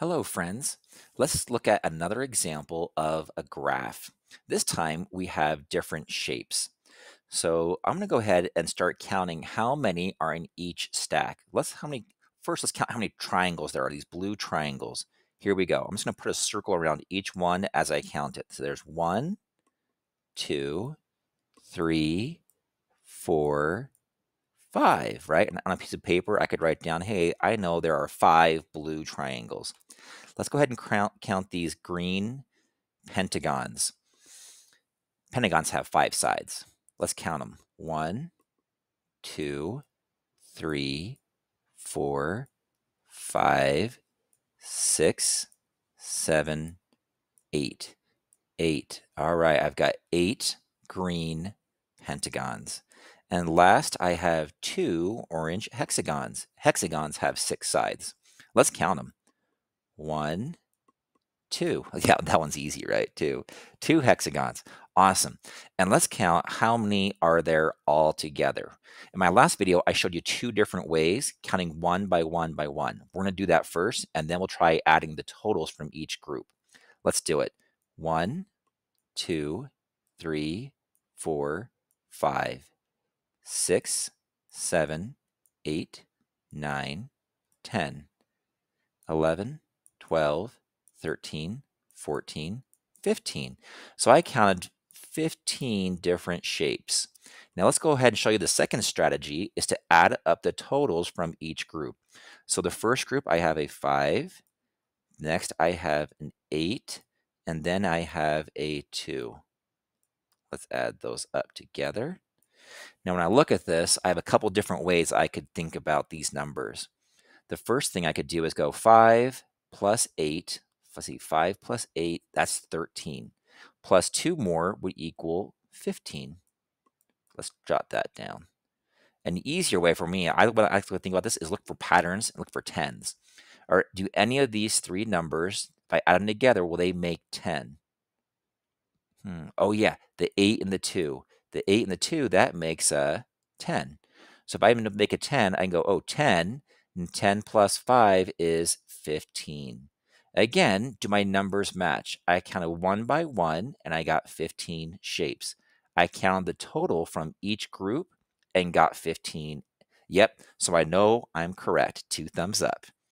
Hello, friends. Let's look at another example of a graph. This time we have different shapes. So I'm going to go ahead and start counting how many are in each stack. Let's how many first let's count how many triangles there are, these blue triangles. Here we go. I'm just going to put a circle around each one as I count it. So there's one, two, three, four, five, right? And on a piece of paper, I could write down, hey, I know there are five blue triangles. Let's go ahead and count, count these green pentagons. Pentagons have five sides. Let's count them. One, two, three, four, five, six, seven, eight. Eight. All right, I've got eight green pentagons. And last, I have two orange hexagons. Hexagons have six sides. Let's count them one, two. Yeah, that one's easy, right? Two. Two hexagons. Awesome. And let's count how many are there all together. In my last video, I showed you two different ways, counting one by one by one. We're going to do that first, and then we'll try adding the totals from each group. Let's do it. One, two, three, four, five, six, seven, eight, nine, ten, eleven. 12, 13, 14, 15. So I counted 15 different shapes. Now let's go ahead and show you the second strategy is to add up the totals from each group. So the first group I have a 5, next I have an 8, and then I have a 2. Let's add those up together. Now when I look at this, I have a couple different ways I could think about these numbers. The first thing I could do is go 5, plus 8, let's see, 5 plus 8, that's 13. Plus 2 more would equal 15. Let's jot that down. An easier way for me, I, what I actually think about this is look for patterns and look for tens. Or do any of these three numbers, if I add them together, will they make 10? Hmm. Oh, yeah, the 8 and the 2. The 8 and the 2, that makes a 10. So if I am to make a 10, I can go, oh, 10 and 10 plus 5 is 15. Again, do my numbers match? I counted one by one and I got 15 shapes. I counted the total from each group and got 15. Yep, so I know I'm correct. Two thumbs up.